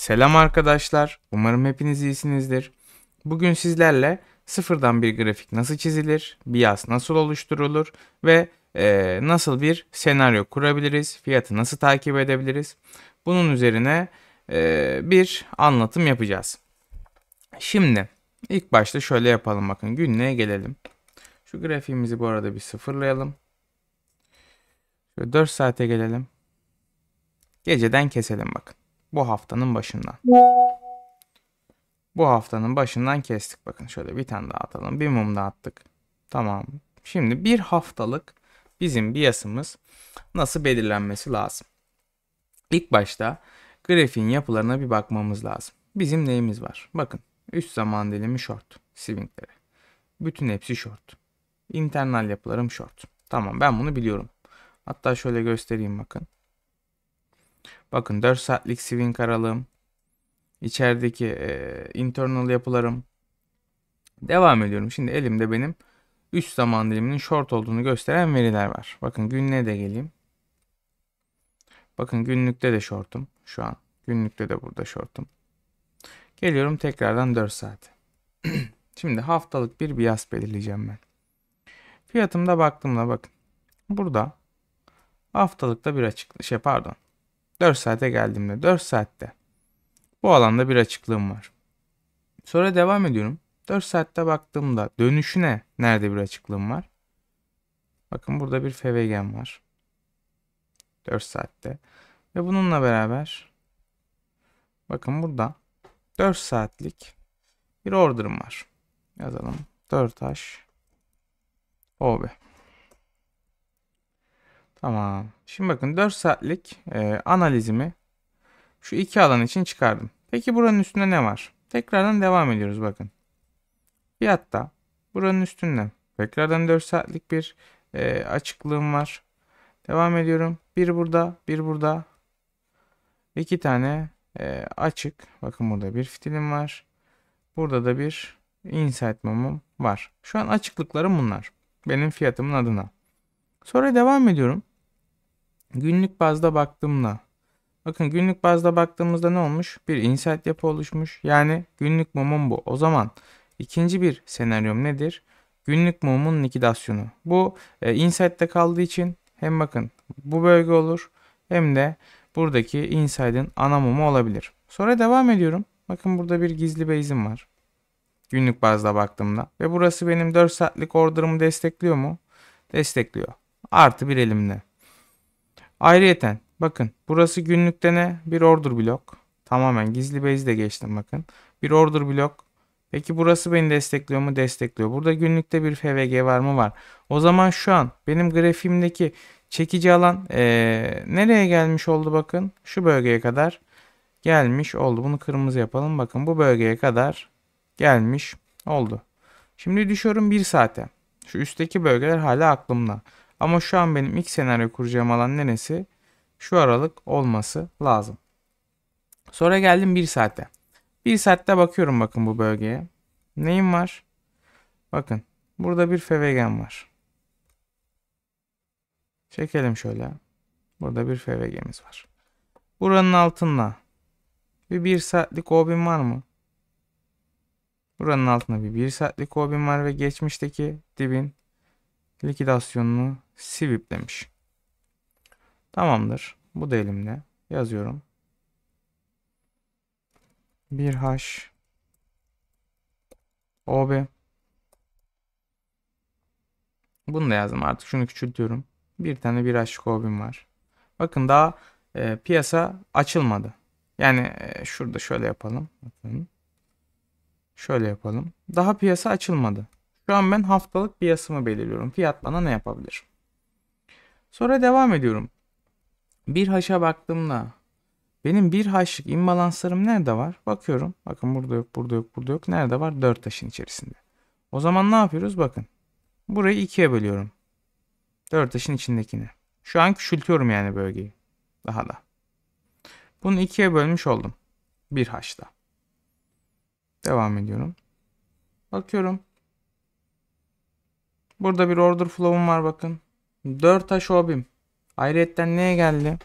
Selam arkadaşlar, umarım hepiniz iyisinizdir. Bugün sizlerle sıfırdan bir grafik nasıl çizilir, bias nasıl oluşturulur ve e, nasıl bir senaryo kurabiliriz, fiyatı nasıl takip edebiliriz. Bunun üzerine e, bir anlatım yapacağız. Şimdi ilk başta şöyle yapalım bakın günlüğe gelelim. Şu grafiğimizi bu arada bir sıfırlayalım. Şöyle 4 saate gelelim. Geceden keselim bakın. Bu haftanın başından. Bu haftanın başından kestik. Bakın şöyle bir tane daha atalım. Bir mum daha attık. Tamam. Şimdi bir haftalık bizim biyasımız nasıl belirlenmesi lazım? İlk başta grafiğin yapılarına bir bakmamız lazım. Bizim neyimiz var? Bakın üst zaman dilimi short swingleri. Bütün hepsi short. İnternal yapılarım short. Tamam ben bunu biliyorum. Hatta şöyle göstereyim bakın. Bakın 4 saatlik swing aralığım. İçerideki e, internal yapılarım. Devam ediyorum. Şimdi elimde benim üst zaman diliminin short olduğunu gösteren veriler var. Bakın günlüğe de geleyim. Bakın günlükte de shortum şu an. Günlükte de burada shortum. Geliyorum tekrardan 4 saat. Şimdi haftalık bir bias belirleyeceğim ben. Fiyatımda baktığımda bakın. Burada haftalıkta bir açıklık şey pardon 4 saate geldim de, 4 saatte. Bu alanda bir açıklığım var. Sonra devam ediyorum. 4 saatte baktığımda dönüşüne nerede bir açıklığım var? Bakın burada bir FVG'm var. 4 saatte. Ve bununla beraber bakın burada 4 saatlik bir order'ım var. Yazalım. 4H OB. Tamam. Şimdi bakın 4 saatlik e, analizimi şu iki alan için çıkardım. Peki buranın üstünde ne var? Tekrardan devam ediyoruz bakın. Fiyatta buranın üstünde tekrardan 4 saatlik bir e, açıklığım var. Devam ediyorum. Bir burada, bir burada. İki tane e, açık. Bakın burada bir fitilim var. Burada da bir insight mumum var. Şu an açıklıklarım bunlar. Benim fiyatımın adına. Sonra devam ediyorum. Günlük bazda baktığımda bakın günlük bazda baktığımızda ne olmuş? Bir insight yapı oluşmuş. Yani günlük mumun bu. O zaman ikinci bir senaryom nedir? Günlük mumun likidasyonu. Bu e, insight'te kaldığı için hem bakın bu bölge olur hem de buradaki insight'in ana mumu olabilir. Sonra devam ediyorum. Bakın burada bir gizli base'im var. Günlük bazda baktığımda. Ve burası benim 4 saatlik order'ımı destekliyor mu? Destekliyor. Artı bir elimle. Ayrıyeten bakın burası günlükte ne? Bir order blok. Tamamen gizli base de geçtim bakın. Bir order blok. Peki burası beni destekliyor mu? Destekliyor. Burada günlükte bir FVG var mı? Var. O zaman şu an benim grafiğimdeki çekici alan ee, nereye gelmiş oldu bakın. Şu bölgeye kadar gelmiş oldu. Bunu kırmızı yapalım. Bakın bu bölgeye kadar gelmiş oldu. Şimdi düşüyorum 1 saate. Şu üstteki bölgeler hala aklımda. Ama şu an benim ilk senaryo kuracağım alan neresi? Şu aralık olması lazım. Sonra geldim 1 saatte. 1 saatte bakıyorum bakın bu bölgeye. Neyim var? Bakın burada bir fevegen var. Çekelim şöyle. Burada bir fevegemiz var. Buranın altında bir 1 saatlik obim var mı? Buranın altında bir 1 saatlik obim var ve geçmişteki dibin likidasyonunu sweep demiş. Tamamdır. Bu da elimle yazıyorum. 1H OB Bunu da yazdım artık. Şunu küçültüyorum. Bir tane 1H OB'im var. Bakın daha e, piyasa açılmadı. Yani e, şurada şöyle yapalım. Bakın. Şöyle yapalım. Daha piyasa açılmadı. Şu an ben haftalık piyasamı belirliyorum. Fiyat bana ne yapabilir? Sonra devam ediyorum. Bir haşa baktığımda benim bir haşlık imbalanslarım nerede var? Bakıyorum. Bakın burada yok, burada yok, burada yok. Nerede var? Dört hın içerisinde. O zaman ne yapıyoruz? Bakın. Burayı ikiye bölüyorum. Dört hın içindekini. Şu an küçültüyorum yani bölgeyi. Daha da. Bunu ikiye bölmüş oldum. Bir haşta. Devam ediyorum. Bakıyorum. Burada bir order flow'um var bakın. 4 aş obim. Ayrıyetten neye geldi?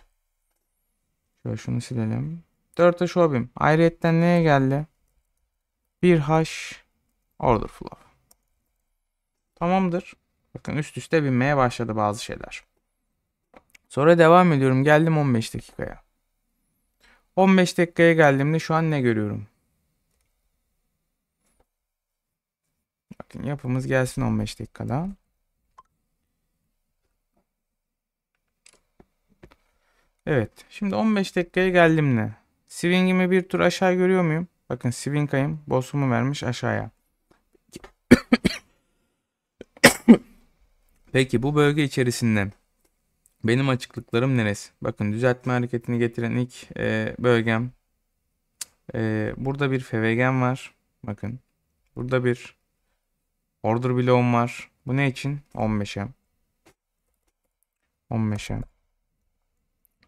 Şöyle şunu silelim. 4 aş obim. Ayrıyetten neye geldi? 1 haş order flow. Tamamdır. Bakın üst üste binmeye başladı bazı şeyler. Sonra devam ediyorum. Geldim 15 dakikaya. 15 dakikaya geldiğimde şu an ne görüyorum? Bakın yapımız gelsin 15 dakikada. Evet. Şimdi 15 dakikaya geldim ne? Swing'imi bir tur aşağı görüyor muyum? Bakın swing ayım. Boss'umu vermiş aşağıya. Peki bu bölge içerisinde benim açıklıklarım neresi? Bakın düzeltme hareketini getiren ilk e, bölgem. E, burada bir fevegen var. Bakın. Burada bir order bloğum var. Bu ne için? 15'e. 15'e.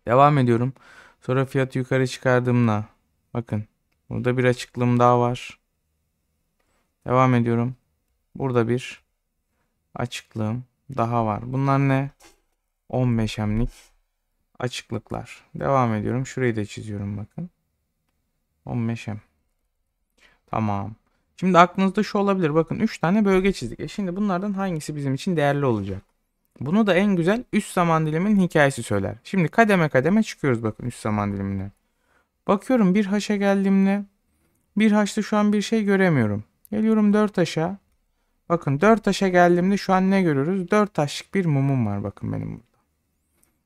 Devam ediyorum. Sonra fiyatı yukarı çıkardığımda bakın burada bir açıklığım daha var. Devam ediyorum. Burada bir açıklığım daha var. Bunlar ne? 15M'lik açıklıklar. Devam ediyorum. Şurayı da çiziyorum bakın. 15M. Tamam. Şimdi aklınızda şu olabilir. Bakın 3 tane bölge çizdik. E şimdi bunlardan hangisi bizim için değerli olacak? Bunu da en güzel üst zaman diliminin hikayesi söyler. Şimdi kademe kademe çıkıyoruz bakın üst zaman dilimine. Bakıyorum bir haşa geldiğimde bir haşta şu an bir şey göremiyorum. Geliyorum dört haşa. Bakın dört haşa geldiğimde şu an ne görüyoruz? Dört taşlık bir mumum var bakın benim burada.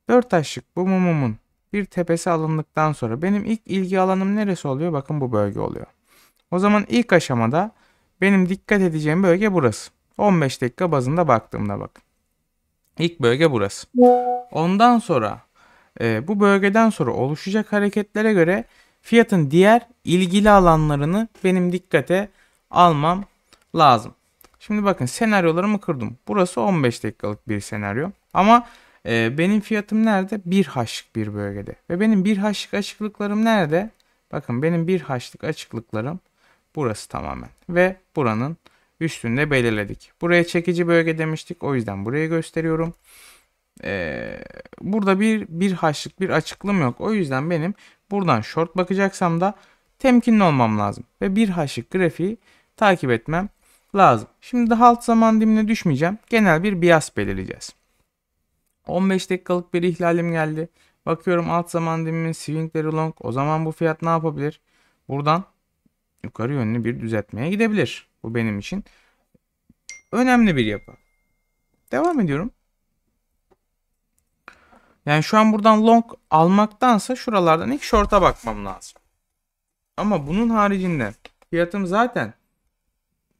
Dört taşlık bu mumumun bir tepesi alındıktan sonra benim ilk ilgi alanım neresi oluyor? Bakın bu bölge oluyor. O zaman ilk aşamada benim dikkat edeceğim bölge burası. 15 dakika bazında baktığımda bakın. İlk bölge burası. Ondan sonra e, bu bölgeden sonra oluşacak hareketlere göre fiyatın diğer ilgili alanlarını benim dikkate almam lazım. Şimdi bakın senaryolarımı kırdım. Burası 15 dakikalık bir senaryo. Ama e, benim fiyatım nerede? 1 haşlık bir bölgede. Ve benim 1 haşlık açıklıklarım nerede? Bakın benim 1 haşlık açıklıklarım burası tamamen. Ve buranın üstünde belirledik. Buraya çekici bölge demiştik. O yüzden burayı gösteriyorum. Ee, burada bir bir haşlık bir açıklım yok. O yüzden benim buradan short bakacaksam da temkinli olmam lazım. Ve bir haşlık grafiği takip etmem lazım. Şimdi halt zaman dimine düşmeyeceğim. Genel bir bias belirleyeceğiz. 15 dakikalık bir ihlalim geldi. Bakıyorum alt zaman dimimin swingleri long. O zaman bu fiyat ne yapabilir? Buradan yukarı yönlü bir düzeltmeye gidebilir. Bu benim için önemli bir yapı. Devam ediyorum. Yani şu an buradan long almaktansa şuralardan ilk short'a bakmam lazım. Ama bunun haricinde fiyatım zaten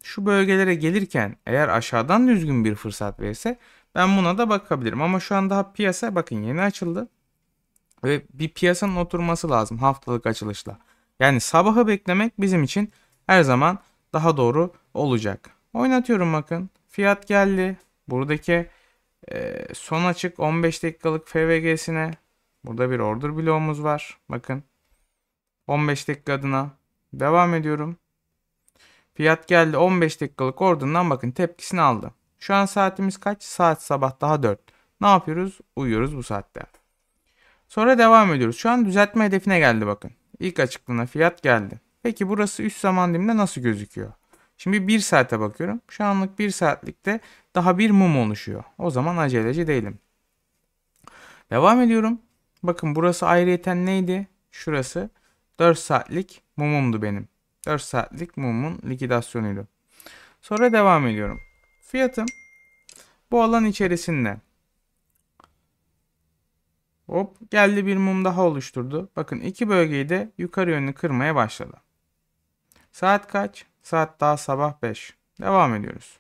şu bölgelere gelirken eğer aşağıdan düzgün bir fırsat verirse ben buna da bakabilirim. Ama şu an daha piyasa bakın yeni açıldı. Ve bir piyasanın oturması lazım haftalık açılışla. Yani sabaha beklemek bizim için her zaman daha doğru olacak. Oynatıyorum bakın. Fiyat geldi. Buradaki e, son açık 15 dakikalık FVG'sine burada bir order bloğumuz var. Bakın 15 dakika adına devam ediyorum. Fiyat geldi 15 dakikalık ordundan bakın tepkisini aldı. Şu an saatimiz kaç? Saat sabah daha 4. Ne yapıyoruz? Uyuyoruz bu saatte. Sonra devam ediyoruz. Şu an düzeltme hedefine geldi bakın. İlk açıklığına fiyat geldi. Peki burası 3 zaman diliminde nasıl gözüküyor? Şimdi 1 saate bakıyorum. Şu anlık 1 saatlikte daha bir mum oluşuyor. O zaman aceleci değilim. Devam ediyorum. Bakın burası ayrıyeten neydi? Şurası 4 saatlik mumumdu benim. 4 saatlik mumun likidasyonuydu. Sonra devam ediyorum. Fiyatım bu alan içerisinde Hop geldi bir mum daha oluşturdu. Bakın iki bölgeyi de yukarı yönlü kırmaya başladı. Saat kaç? Saat daha sabah 5. Devam ediyoruz.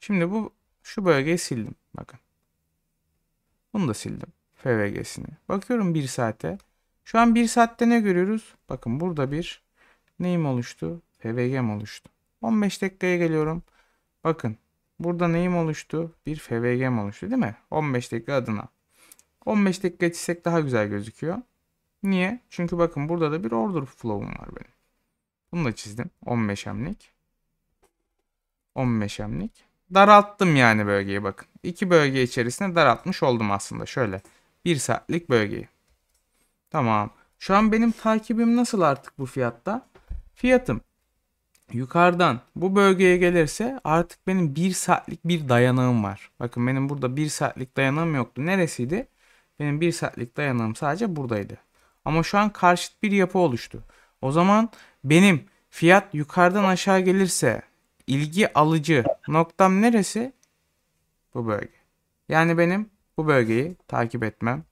Şimdi bu şu bölgeyi sildim. Bakın. Bunu da sildim. FVG'sini. Bakıyorum 1 saate. Şu an 1 saatte ne görüyoruz? Bakın burada bir neyim oluştu? FVG'm oluştu. 15 dakikaya geliyorum. Bakın burada neyim oluştu? Bir FVG'm oluştu değil mi? 15 dakika adına. 15 dakika yetişsek daha güzel gözüküyor. Niye? Çünkü bakın burada da bir order flow'um var benim. Bunu da çizdim. 15 hemlik. 15 hemlik. Daralttım yani bölgeyi bakın. İki bölge içerisinde daraltmış oldum aslında. Şöyle bir saatlik bölgeyi. Tamam. Şu an benim takibim nasıl artık bu fiyatta? Fiyatım yukarıdan bu bölgeye gelirse artık benim 1 saatlik bir dayanağım var. Bakın benim burada 1 saatlik dayanağım yoktu. Neresiydi? Benim bir saatlik dayanım sadece buradaydı. Ama şu an karşıt bir yapı oluştu. O zaman benim fiyat yukarıdan aşağı gelirse ilgi alıcı noktam neresi? Bu bölge. Yani benim bu bölgeyi takip etmem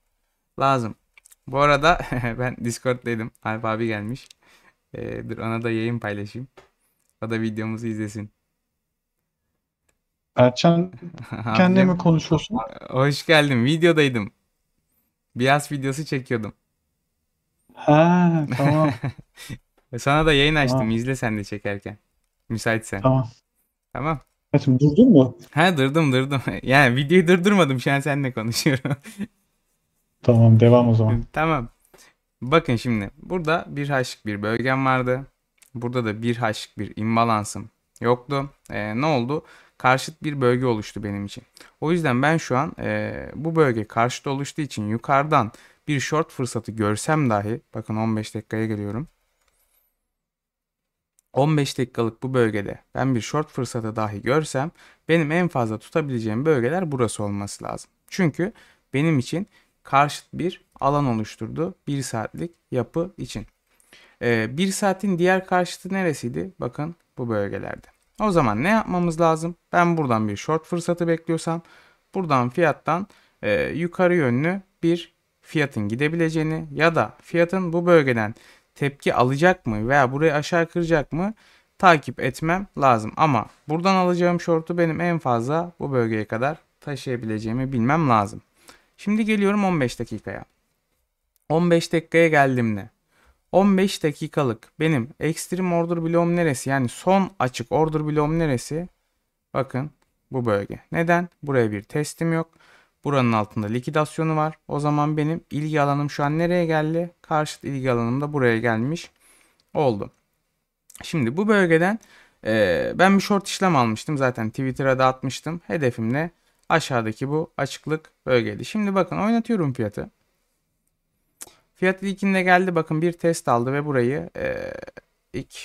lazım. Bu arada ben Discord'daydım. Alp abi gelmiş. Ee, dur ona da yayın paylaşayım. O da videomuzu izlesin. Erçan kendime mi konuşuyorsun? Hoş geldin. Videodaydım. Beans videosu çekiyordum. Ha tamam. Sana da yayın açtım. Tamam. İzle sen de çekerken. Müsaitsen. Tamam. Tamam. Hayatım durdun mu? Ha durdum durdum. Yani videoyu durdurmadım. Şu an seninle konuşuyorum. tamam devam o zaman. tamam. Bakın şimdi burada bir haşlık bir bölgem vardı. Burada da bir haşlık bir imbalansım Yoktu. E, ne oldu? Karşıt bir bölge oluştu benim için. O yüzden ben şu an e, bu bölge karşıt oluştuğu için yukarıdan bir short fırsatı görsem dahi bakın 15 dakikaya geliyorum. 15 dakikalık bu bölgede ben bir short fırsatı dahi görsem benim en fazla tutabileceğim bölgeler burası olması lazım. Çünkü benim için karşıt bir alan oluşturdu 1 saatlik yapı için. 1 ee, saatin diğer karşıtı neresiydi? Bakın bu bölgelerde. O zaman ne yapmamız lazım? Ben buradan bir short fırsatı bekliyorsam buradan fiyattan e, yukarı yönlü bir fiyatın gidebileceğini ya da fiyatın bu bölgeden tepki alacak mı veya burayı aşağı kıracak mı takip etmem lazım. Ama buradan alacağım short'u benim en fazla bu bölgeye kadar taşıyabileceğimi bilmem lazım. Şimdi geliyorum 15 dakikaya. 15 dakikaya geldiğimde 15 dakikalık benim Extreme Order bloğum neresi? Yani son açık Order bloğum neresi? Bakın bu bölge. Neden? Buraya bir testim yok. Buranın altında likidasyonu var. O zaman benim ilgi alanım şu an nereye geldi? Karşıt ilgi alanım da buraya gelmiş oldu. Şimdi bu bölgeden e, ben bir short işlem almıştım. Zaten Twitter'a da atmıştım. Hedefim ne? Aşağıdaki bu açıklık bölgeydi. Şimdi bakın oynatıyorum fiyatı. Fiyat ilkinde geldi bakın bir test aldı ve burayı e, ilk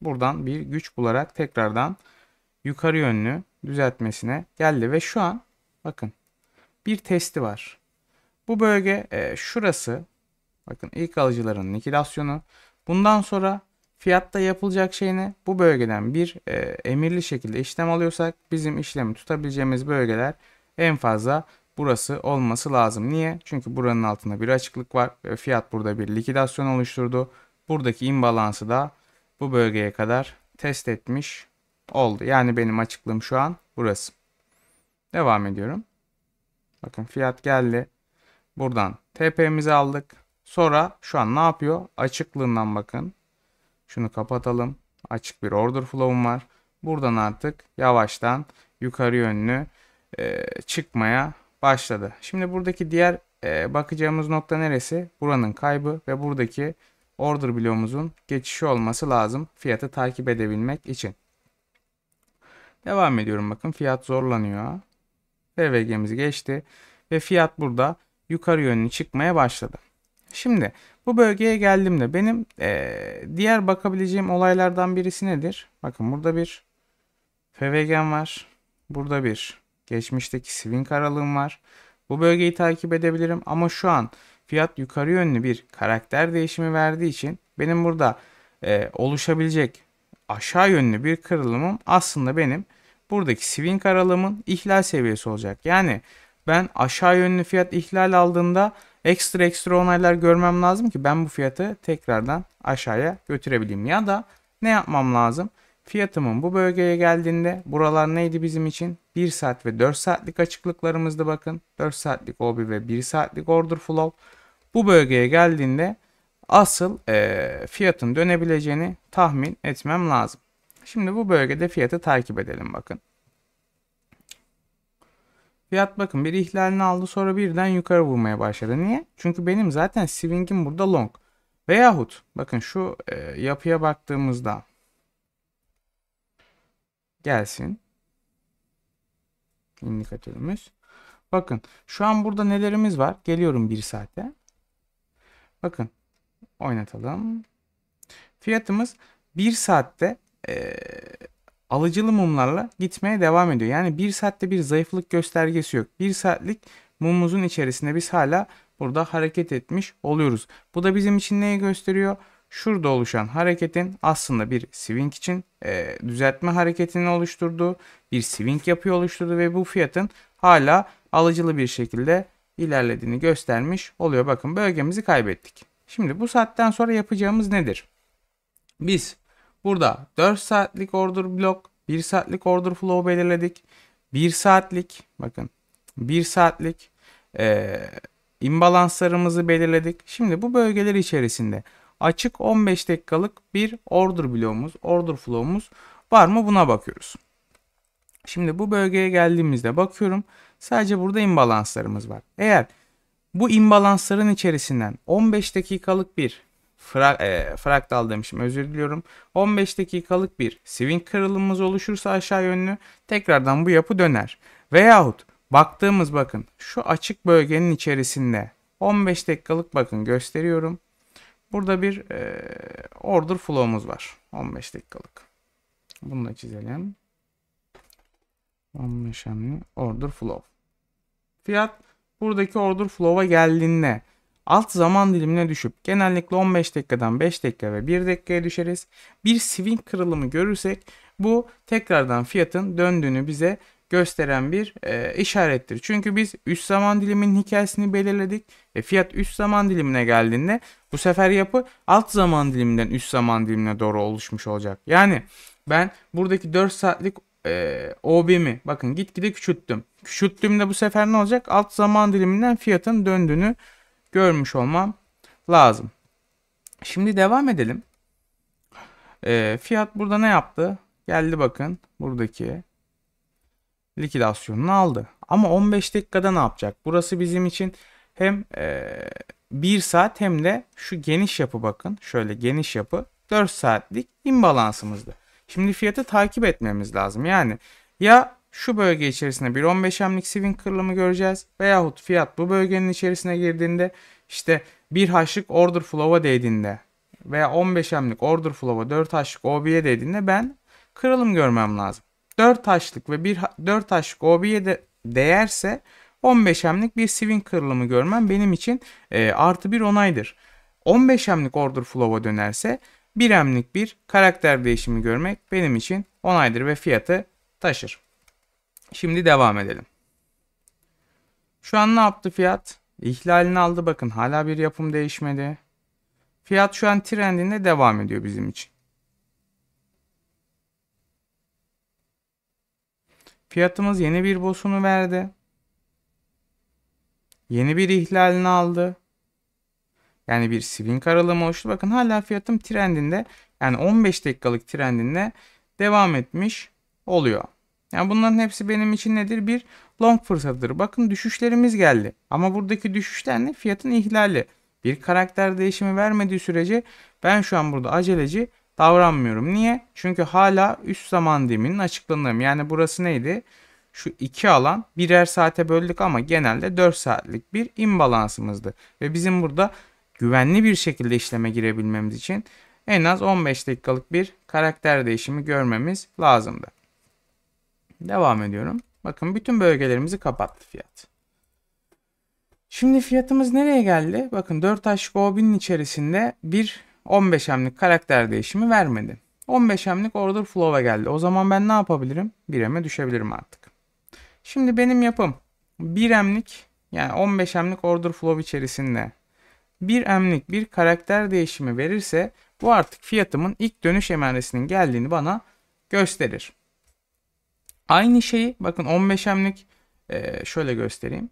buradan bir güç bularak tekrardan yukarı yönlü düzeltmesine geldi ve şu an bakın bir testi var. Bu bölge e, şurası bakın ilk alıcıların likidasyonu. Bundan sonra fiyatta yapılacak şey ne? Bu bölgeden bir e, emirli şekilde işlem alıyorsak bizim işlemi tutabileceğimiz bölgeler en fazla burası olması lazım. Niye? Çünkü buranın altında bir açıklık var ve fiyat burada bir likidasyon oluşturdu. Buradaki imbalansı da bu bölgeye kadar test etmiş oldu. Yani benim açıklığım şu an burası. Devam ediyorum. Bakın fiyat geldi. Buradan TP'mizi aldık. Sonra şu an ne yapıyor? Açıklığından bakın. Şunu kapatalım. Açık bir order flow'um var. Buradan artık yavaştan yukarı yönlü e, çıkmaya başladı. Şimdi buradaki diğer e, bakacağımız nokta neresi? Buranın kaybı ve buradaki order bloğumuzun geçişi olması lazım fiyatı takip edebilmek için. Devam ediyorum bakın fiyat zorlanıyor. PVG'mizi geçti ve fiyat burada yukarı yönlü çıkmaya başladı. Şimdi bu bölgeye geldiğimde benim e, diğer bakabileceğim olaylardan birisi nedir? Bakın burada bir FVG'm var. Burada bir Geçmişteki swing aralığım var. Bu bölgeyi takip edebilirim ama şu an fiyat yukarı yönlü bir karakter değişimi verdiği için benim burada e, oluşabilecek aşağı yönlü bir kırılımım aslında benim buradaki swing aralığımın ihlal seviyesi olacak. Yani ben aşağı yönlü fiyat ihlal aldığında ekstra ekstra onaylar görmem lazım ki ben bu fiyatı tekrardan aşağıya götürebileyim. Ya da ne yapmam lazım? Fiyatımın bu bölgeye geldiğinde buralar neydi bizim için? 1 saat ve 4 saatlik açıklıklarımızdı bakın. 4 saatlik obi ve 1 saatlik order flow. Bu bölgeye geldiğinde asıl e, fiyatın dönebileceğini tahmin etmem lazım. Şimdi bu bölgede fiyatı takip edelim bakın. Fiyat bakın bir ihlalini aldı sonra birden yukarı vurmaya başladı. Niye? Çünkü benim zaten swing'im burada long. Veyahut bakın şu e, yapıya baktığımızda gelsin. İndikatörümüz. Bakın şu an burada nelerimiz var? Geliyorum bir saate. Bakın oynatalım. Fiyatımız bir saatte e, alıcılı mumlarla gitmeye devam ediyor. Yani bir saatte bir zayıflık göstergesi yok. Bir saatlik mumumuzun içerisinde biz hala burada hareket etmiş oluyoruz. Bu da bizim için neyi gösteriyor? şurada oluşan hareketin aslında bir swing için e, düzeltme hareketini oluşturduğu bir swing yapıyor oluşturdu ve bu fiyatın hala alıcılı bir şekilde ilerlediğini göstermiş oluyor. Bakın bölgemizi kaybettik. Şimdi bu saatten sonra yapacağımız nedir? Biz burada 4 saatlik order blok, 1 saatlik order flow belirledik. 1 saatlik bakın 1 saatlik e, imbalanslarımızı belirledik. Şimdi bu bölgeler içerisinde açık 15 dakikalık bir order bloğumuz, order flow'umuz var mı buna bakıyoruz. Şimdi bu bölgeye geldiğimizde bakıyorum sadece burada imbalanslarımız var. Eğer bu imbalansların içerisinden 15 dakikalık bir fra e, fraktal demişim özür diliyorum. 15 dakikalık bir swing kırılımımız oluşursa aşağı yönlü tekrardan bu yapı döner. Veyahut baktığımız bakın şu açık bölgenin içerisinde 15 dakikalık bakın gösteriyorum. Burada bir e, order flow'umuz var. 15 dakikalık. Bunu da çizelim. 15 önemli. Order flow. Fiyat buradaki order flow'a geldiğinde alt zaman dilimine düşüp genellikle 15 dakikadan 5 dakika ve 1 dakikaya düşeriz. Bir swing kırılımı görürsek bu tekrardan fiyatın döndüğünü bize gösteren bir e, işarettir. Çünkü biz üst zaman diliminin hikayesini belirledik. E, fiyat üst zaman dilimine geldiğinde bu sefer yapı alt zaman diliminden üst zaman dilimine doğru oluşmuş olacak. Yani ben buradaki 4 saatlik e, OBM'i bakın gitgide küçülttüm. Küçülttüğümde bu sefer ne olacak? Alt zaman diliminden fiyatın döndüğünü görmüş olmam lazım. Şimdi devam edelim. E, fiyat burada ne yaptı? Geldi bakın buradaki likidasyonunu aldı. Ama 15 dakikada ne yapacak? Burası bizim için hem e, 1 saat hem de şu geniş yapı bakın. Şöyle geniş yapı 4 saatlik imbalansımızdı. Şimdi fiyatı takip etmemiz lazım. Yani ya şu bölge içerisinde bir 15M'lik swing kırılımı göreceğiz veyahut fiyat bu bölgenin içerisine girdiğinde işte bir haşlık order flow'a değdiğinde veya 15M'lik order flow'a 4 haşlık OB'ye değdiğinde ben kırılım görmem lazım. 4 taşlık ve bir 4 taşlık OB'ye de değerse 15 hemlik bir swing kırılımı görmem benim için e, artı bir onaydır. 15 hemlik order flow'a dönerse 1 hemlik bir karakter değişimi görmek benim için onaydır ve fiyatı taşır. Şimdi devam edelim. Şu an ne yaptı fiyat? İhlalini aldı bakın hala bir yapım değişmedi. Fiyat şu an trendinde devam ediyor bizim için. Fiyatımız yeni bir bosunu verdi. Yeni bir ihlalini aldı. Yani bir swing aralama oluştu. Bakın hala fiyatım trendinde yani 15 dakikalık trendinde devam etmiş oluyor. Yani bunların hepsi benim için nedir? Bir long fırsatıdır. Bakın düşüşlerimiz geldi. Ama buradaki düşüşten de fiyatın ihlali. Bir karakter değişimi vermediği sürece ben şu an burada aceleci davranmıyorum. Niye? Çünkü hala üst zaman diliminin açıklanıyorum. Yani burası neydi? Şu iki alan birer saate böldük ama genelde 4 saatlik bir imbalansımızdı. Ve bizim burada güvenli bir şekilde işleme girebilmemiz için en az 15 dakikalık bir karakter değişimi görmemiz lazımdı. Devam ediyorum. Bakın bütün bölgelerimizi kapattı fiyat. Şimdi fiyatımız nereye geldi? Bakın 4 aşk obinin içerisinde bir 15 hemlik karakter değişimi vermedi. 15 hemlik order flow'a geldi. O zaman ben ne yapabilirim? 1M'e düşebilirim artık. Şimdi benim yapım 1M'lik yani 15 hemlik order flow içerisinde 1M'lik bir karakter değişimi verirse bu artık fiyatımın ilk dönüş emaresinin geldiğini bana gösterir. Aynı şeyi bakın 15 hemlik şöyle göstereyim.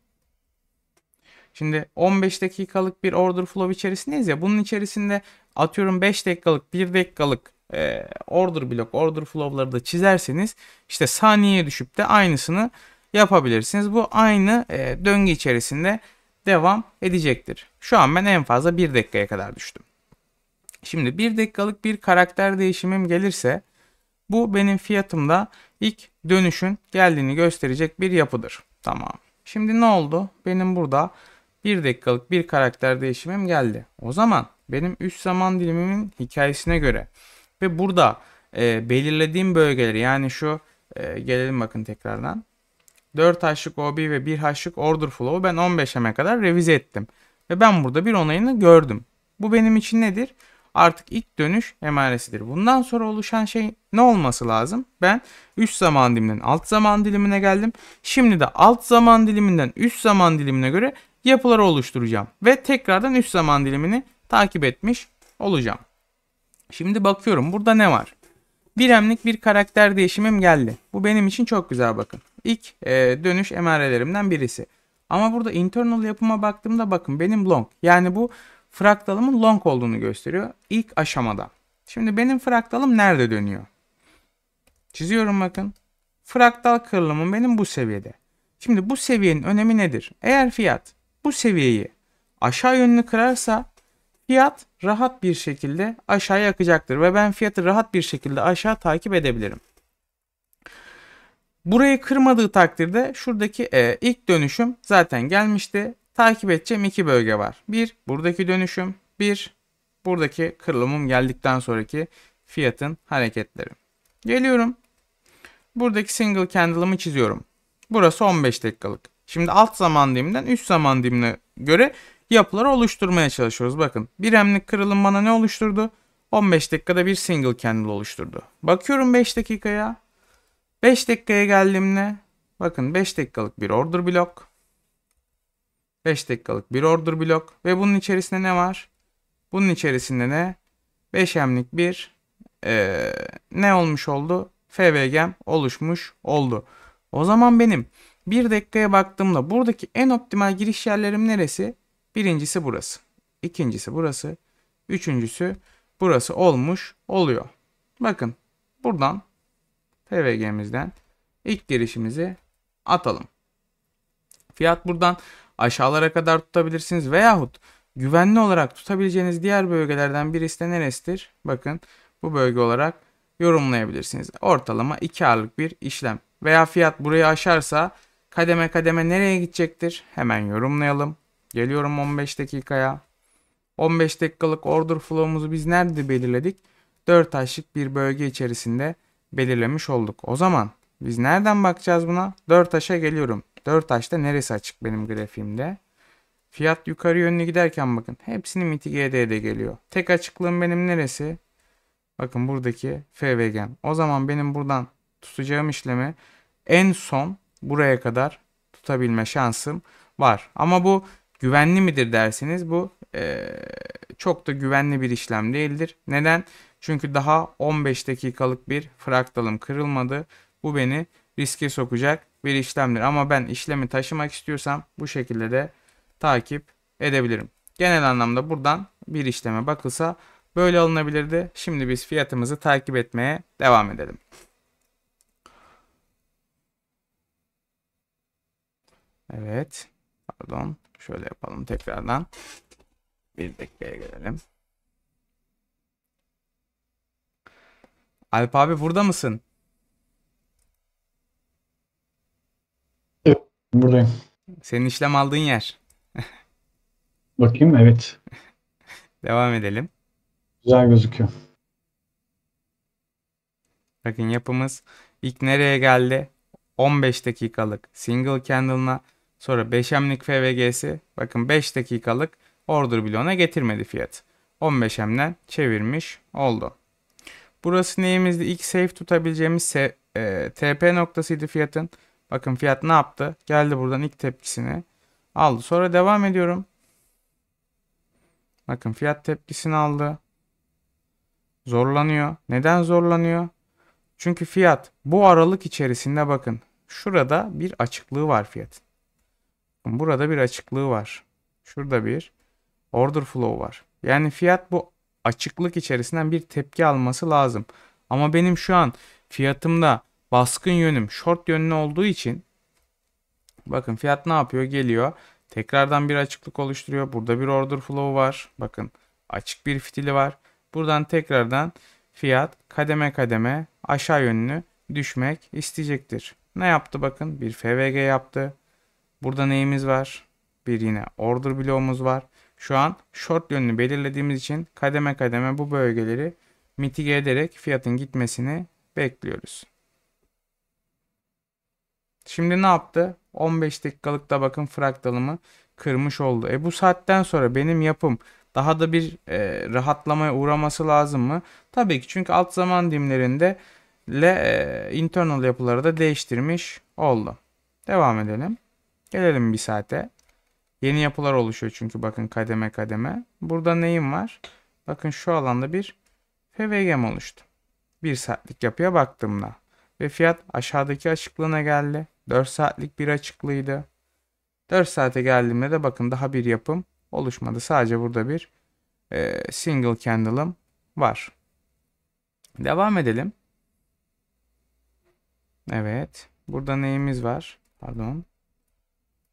Şimdi 15 dakikalık bir order flow içerisindeyiz ya. Bunun içerisinde atıyorum 5 dakikalık, 1 dakikalık e, order block, order flow'ları da çizerseniz işte saniyeye düşüp de aynısını yapabilirsiniz. Bu aynı e, döngü içerisinde devam edecektir. Şu an ben en fazla 1 dakikaya kadar düştüm. Şimdi 1 dakikalık bir karakter değişimim gelirse bu benim fiyatımda ilk dönüşün geldiğini gösterecek bir yapıdır. Tamam. Şimdi ne oldu? Benim burada 1 dakikalık bir karakter değişimim geldi. O zaman benim 3 zaman dilimimin hikayesine göre ve burada e, belirlediğim bölgeleri yani şu e, gelelim bakın tekrardan. 4 haşlık OB ve 1 haşlık order flow'u ben 15M'e kadar revize ettim. Ve ben burada bir onayını gördüm. Bu benim için nedir? Artık ilk dönüş emaresidir. Bundan sonra oluşan şey ne olması lazım? Ben üst zaman diliminden alt zaman dilimine geldim. Şimdi de alt zaman diliminden üst zaman dilimine göre yapıları oluşturacağım. Ve tekrardan üst zaman dilimini takip etmiş olacağım. Şimdi bakıyorum burada ne var? Bir hemlik bir karakter değişimim geldi. Bu benim için çok güzel bakın. İlk e, dönüş emarelerimden birisi. Ama burada internal yapıma baktığımda bakın benim long. Yani bu fraktalımın long olduğunu gösteriyor ilk aşamada. Şimdi benim fraktalım nerede dönüyor? Çiziyorum bakın. Fraktal kırılımım benim bu seviyede. Şimdi bu seviyenin önemi nedir? Eğer fiyat bu seviyeyi aşağı yönlü kırarsa fiyat rahat bir şekilde aşağıya akacaktır ve ben fiyatı rahat bir şekilde aşağı takip edebilirim. Burayı kırmadığı takdirde şuradaki e, ilk dönüşüm zaten gelmişti. Takip edeceğim iki bölge var. Bir buradaki dönüşüm, bir buradaki kırılımım geldikten sonraki fiyatın hareketleri. Geliyorum. Buradaki single candle'ımı çiziyorum. Burası 15 dakikalık. Şimdi alt zaman diliminden üst zaman dilimine göre yapılar oluşturmaya çalışıyoruz. Bakın bir hemlik kırılım bana ne oluşturdu? 15 dakikada bir single candle oluşturdu. Bakıyorum 5 dakikaya. 5 dakikaya geldiğimde bakın 5 dakikalık bir order blok. 5 dakikalık bir order blok ve bunun içerisinde ne var? Bunun içerisinde ne? 5 hemlik bir ee, ne olmuş oldu? FVG'm oluşmuş oldu. O zaman benim bir dakikaya baktığımda buradaki en optimal giriş yerlerim neresi? Birincisi burası. ikincisi burası. Üçüncüsü burası olmuş oluyor. Bakın buradan PVG'mizden ilk girişimizi atalım. Fiyat buradan aşağılara kadar tutabilirsiniz veyahut güvenli olarak tutabileceğiniz diğer bölgelerden birisi de neresidir? Bakın bu bölge olarak yorumlayabilirsiniz. Ortalama 2 aylık bir işlem veya fiyat burayı aşarsa Kademe kademe nereye gidecektir? Hemen yorumlayalım. Geliyorum 15 dakikaya. 15 dakikalık order flow'umuzu biz nerede belirledik? 4 aylık bir bölge içerisinde belirlemiş olduk. O zaman biz nereden bakacağız buna? 4 aşa geliyorum. 4 aşta neresi açık benim grafiğimde? Fiyat yukarı yönlü giderken bakın hepsini MITGD'de geliyor. Tek açıklığım benim neresi? Bakın buradaki FVG'm. O zaman benim buradan tutacağım işlemi en son buraya kadar tutabilme şansım var. Ama bu güvenli midir derseniz bu e, çok da güvenli bir işlem değildir. Neden? Çünkü daha 15 dakikalık bir fraktalım kırılmadı. Bu beni riske sokacak bir işlemdir. Ama ben işlemi taşımak istiyorsam bu şekilde de takip edebilirim. Genel anlamda buradan bir işleme bakılsa böyle alınabilirdi. Şimdi biz fiyatımızı takip etmeye devam edelim. Evet. Pardon. Şöyle yapalım tekrardan. Bir dakikaya gelelim. Alp abi burada mısın? Evet, buradayım. Senin işlem aldığın yer. Bakayım evet. Devam edelim. Güzel gözüküyor. Bakın yapımız ilk nereye geldi? 15 dakikalık single candle'la Sonra 5M'lik FVG'si bakın 5 dakikalık order bloğuna getirmedi fiyat. 15M'den çevirmiş oldu. Burası neyimizdi? İlk safe tutabileceğimiz e, TP noktasıydı fiyatın. Bakın fiyat ne yaptı? Geldi buradan ilk tepkisini aldı. Sonra devam ediyorum. Bakın fiyat tepkisini aldı. Zorlanıyor. Neden zorlanıyor? Çünkü fiyat bu aralık içerisinde bakın. Şurada bir açıklığı var fiyatın. Burada bir açıklığı var. Şurada bir order flow var. Yani fiyat bu açıklık içerisinden bir tepki alması lazım. Ama benim şu an fiyatımda baskın yönüm short yönlü olduğu için bakın fiyat ne yapıyor? Geliyor. Tekrardan bir açıklık oluşturuyor. Burada bir order flow var. Bakın açık bir fitili var. Buradan tekrardan fiyat kademe kademe aşağı yönlü düşmek isteyecektir. Ne yaptı bakın? Bir FVG yaptı. Burada neyimiz var? Bir yine order bloğumuz var. Şu an short yönünü belirlediğimiz için kademe kademe bu bölgeleri mitige ederek fiyatın gitmesini bekliyoruz. Şimdi ne yaptı? 15 dakikalıkta bakın fraktalımı kırmış oldu. E bu saatten sonra benim yapım daha da bir e, rahatlamaya uğraması lazım mı? Tabii ki çünkü alt zaman dimlerinde le e, internal yapıları da değiştirmiş oldu. Devam edelim. Gelelim bir saate. Yeni yapılar oluşuyor çünkü bakın kademe kademe. Burada neyim var? Bakın şu alanda bir FVG'm oluştu. Bir saatlik yapıya baktığımda. Ve fiyat aşağıdaki açıklığına geldi. 4 saatlik bir açıklığıydı. 4 saate geldiğimde de bakın daha bir yapım oluşmadı. Sadece burada bir e, single candle'ım var. Devam edelim. Evet. Burada neyimiz var? Pardon.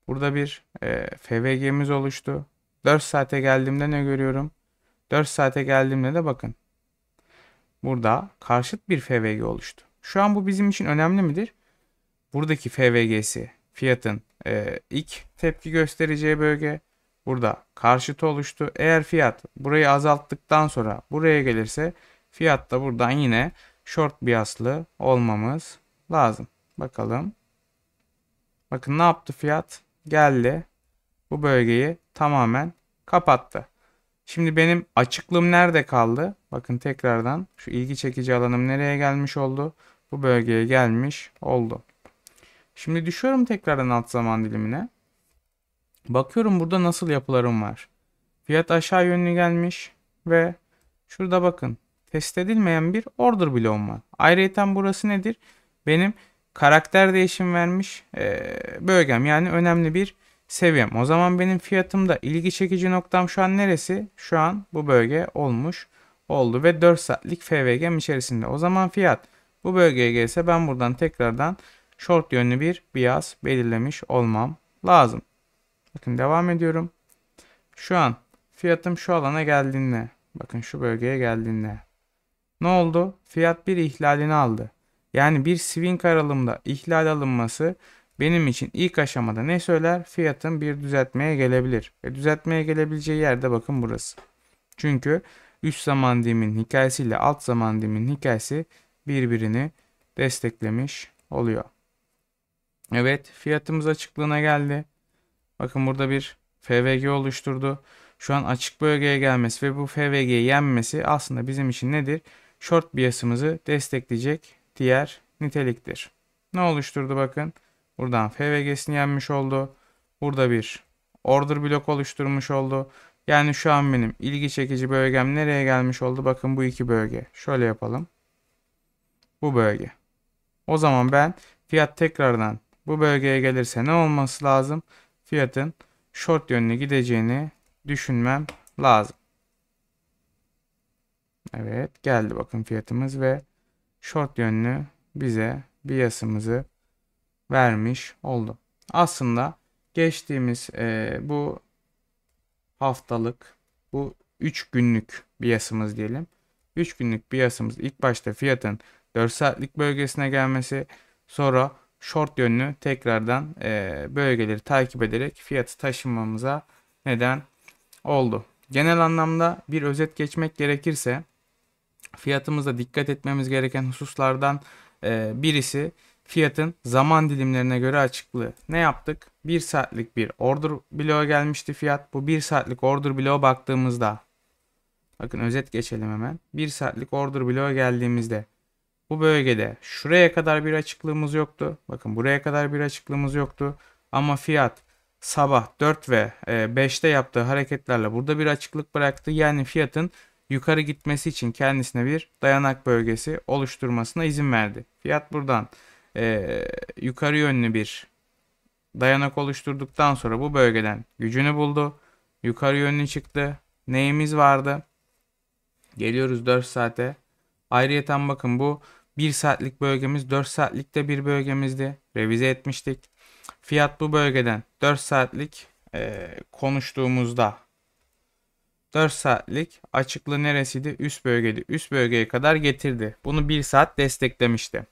Burada bir e, FVG'miz oluştu. 4 saate geldiğimde ne görüyorum? 4 saate geldiğimde de bakın. Burada karşıt bir FVG oluştu. Şu an bu bizim için önemli midir? Buradaki FVG'si fiyatın e, ilk tepki göstereceği bölge. Burada karşıtı oluştu. Eğer fiyat burayı azalttıktan sonra buraya gelirse fiyat da buradan yine short biyaslı olmamız lazım. Bakalım. Bakın ne yaptı fiyat? geldi. Bu bölgeyi tamamen kapattı. Şimdi benim açıklığım nerede kaldı? Bakın tekrardan şu ilgi çekici alanım nereye gelmiş oldu? Bu bölgeye gelmiş oldu. Şimdi düşüyorum tekrardan alt zaman dilimine. Bakıyorum burada nasıl yapılarım var. Fiyat aşağı yönlü gelmiş ve şurada bakın test edilmeyen bir order bloğum var. Ayrıca burası nedir? Benim Karakter değişim vermiş e, bölgem yani önemli bir seviyem. O zaman benim fiyatımda ilgi çekici noktam şu an neresi? Şu an bu bölge olmuş oldu ve 4 saatlik FVG'm içerisinde. O zaman fiyat bu bölgeye gelse ben buradan tekrardan short yönlü bir bias belirlemiş olmam lazım. Bakın devam ediyorum. Şu an fiyatım şu alana geldiğinde bakın şu bölgeye geldiğinde ne oldu? Fiyat bir ihlalini aldı. Yani bir swing aralığında ihlal alınması benim için ilk aşamada ne söyler? Fiyatın bir düzeltmeye gelebilir. Ve düzeltmeye gelebileceği yerde bakın burası. Çünkü üst zaman dilimin hikayesiyle alt zaman dilimin hikayesi birbirini desteklemiş oluyor. Evet fiyatımız açıklığına geldi. Bakın burada bir FVG oluşturdu. Şu an açık bölgeye gelmesi ve bu FVG'yi yenmesi aslında bizim için nedir? Short piyasımızı destekleyecek diğer niteliktir. Ne oluşturdu bakın. Buradan FVG'sini yenmiş oldu. Burada bir order blok oluşturmuş oldu. Yani şu an benim ilgi çekici bölgem nereye gelmiş oldu? Bakın bu iki bölge. Şöyle yapalım. Bu bölge. O zaman ben fiyat tekrardan bu bölgeye gelirse ne olması lazım? Fiyatın short yönüne gideceğini düşünmem lazım. Evet geldi bakın fiyatımız ve short yönlü bize biasımızı vermiş oldu. Aslında geçtiğimiz e, bu haftalık bu 3 günlük biasımız diyelim. 3 günlük biasımız ilk başta fiyatın 4 saatlik bölgesine gelmesi sonra short yönlü tekrardan e, bölgeleri takip ederek fiyatı taşımamıza neden oldu. Genel anlamda bir özet geçmek gerekirse fiyatımızda dikkat etmemiz gereken hususlardan e, birisi fiyatın zaman dilimlerine göre açıklığı. Ne yaptık? 1 saatlik bir order bloğa gelmişti fiyat. Bu 1 saatlik order bloğa baktığımızda bakın özet geçelim hemen. 1 saatlik order bloğa geldiğimizde bu bölgede şuraya kadar bir açıklığımız yoktu. Bakın buraya kadar bir açıklığımız yoktu. Ama fiyat sabah 4 ve 5'te e, yaptığı hareketlerle burada bir açıklık bıraktı. Yani fiyatın yukarı gitmesi için kendisine bir dayanak bölgesi oluşturmasına izin verdi. Fiyat buradan e, yukarı yönlü bir dayanak oluşturduktan sonra bu bölgeden gücünü buldu. Yukarı yönlü çıktı. Neyimiz vardı? Geliyoruz 4 saate. Ayrıyeten bakın bu 1 saatlik bölgemiz 4 de bir bölgemizdi. Revize etmiştik. Fiyat bu bölgeden 4 saatlik e, konuştuğumuzda 4 saatlik açıklığı neresiydi? Üst bölgeydi. Üst bölgeye kadar getirdi. Bunu 1 saat desteklemişti.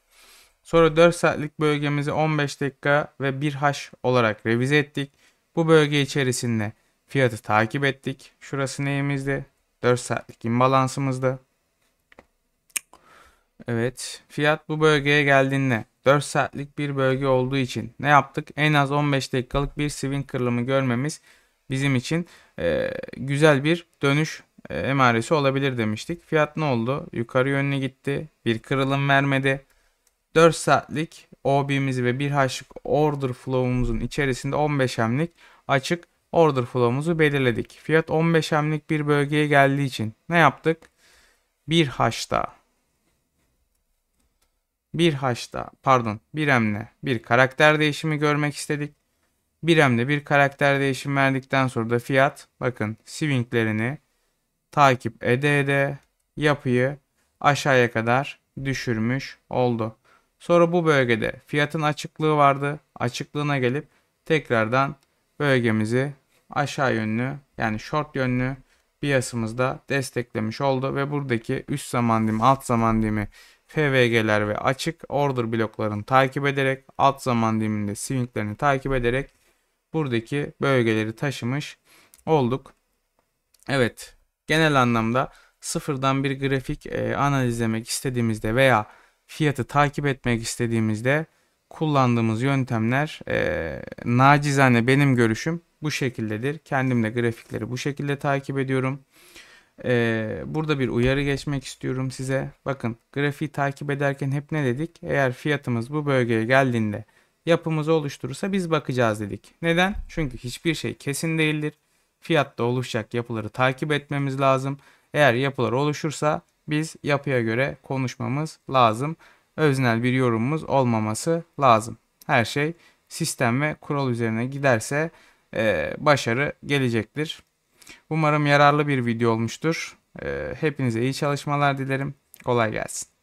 Sonra 4 saatlik bölgemizi 15 dakika ve 1H olarak revize ettik. Bu bölge içerisinde fiyatı takip ettik. Şurası neyimizdi? 4 saatlik imbalansımızdı. Evet fiyat bu bölgeye geldiğinde 4 saatlik bir bölge olduğu için ne yaptık? En az 15 dakikalık bir swing kırılımı görmemiz bizim için e, güzel bir dönüş e, emaresi olabilir demiştik. Fiyat ne oldu? Yukarı yönlü gitti. Bir kırılım vermedi. 4 saatlik OB'mizi ve 1H'lık order flow'umuzun içerisinde 15 hemlik açık order flow'umuzu belirledik. Fiyat 15 hemlik bir bölgeye geldiği için ne yaptık? 1H'da 1H'da pardon 1M'le bir karakter değişimi görmek istedik. Birem'de bir karakter değişim verdikten sonra da fiyat bakın swinglerini takip ede ede yapıyı aşağıya kadar düşürmüş oldu. Sonra bu bölgede fiyatın açıklığı vardı. Açıklığına gelip tekrardan bölgemizi aşağı yönlü yani short yönlü piyasımızda desteklemiş oldu ve buradaki üst zaman dimi alt zaman dimi FVG'ler ve açık order bloklarını takip ederek alt zaman diminde swinglerini takip ederek buradaki bölgeleri taşımış olduk. Evet genel anlamda sıfırdan bir grafik e, analizlemek istediğimizde veya fiyatı takip etmek istediğimizde kullandığımız yöntemler e, nacizane benim görüşüm bu şekildedir. Kendim de grafikleri bu şekilde takip ediyorum. E, burada bir uyarı geçmek istiyorum size. Bakın grafiği takip ederken hep ne dedik? Eğer fiyatımız bu bölgeye geldiğinde yapımızı oluşturursa biz bakacağız dedik. Neden? Çünkü hiçbir şey kesin değildir. Fiyatta oluşacak yapıları takip etmemiz lazım. Eğer yapılar oluşursa biz yapıya göre konuşmamız lazım. Öznel bir yorumumuz olmaması lazım. Her şey sistem ve kural üzerine giderse e, başarı gelecektir. Umarım yararlı bir video olmuştur. E, hepinize iyi çalışmalar dilerim. Kolay gelsin.